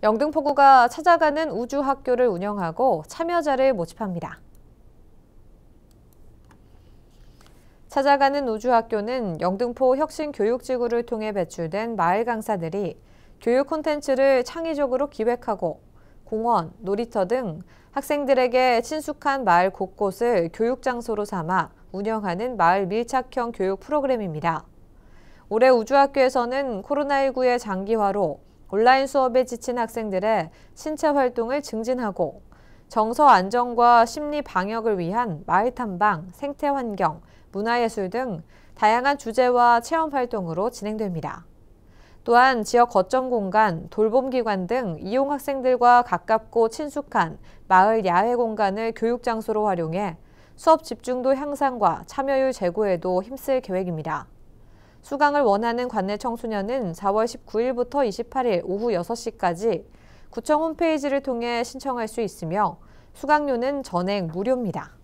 영등포구가 찾아가는 우주학교를 운영하고 참여자를 모집합니다. 찾아가는 우주학교는 영등포 혁신교육지구를 통해 배출된 마을 강사들이 교육 콘텐츠를 창의적으로 기획하고 공원, 놀이터 등 학생들에게 친숙한 마을 곳곳을 교육장소로 삼아 운영하는 마을 밀착형 교육 프로그램입니다. 올해 우주학교에서는 코로나19의 장기화로 온라인 수업에 지친 학생들의 신체 활동을 증진하고 정서 안정과 심리 방역을 위한 마을 탐방, 생태 환경, 문화예술 등 다양한 주제와 체험 활동으로 진행됩니다. 또한 지역 거점 공간, 돌봄 기관 등 이용 학생들과 가깝고 친숙한 마을 야외 공간을 교육 장소로 활용해 수업 집중도 향상과 참여율 제고에도 힘쓸 계획입니다. 수강을 원하는 관내 청소년은 4월 19일부터 28일 오후 6시까지 구청 홈페이지를 통해 신청할 수 있으며 수강료는 전액 무료입니다.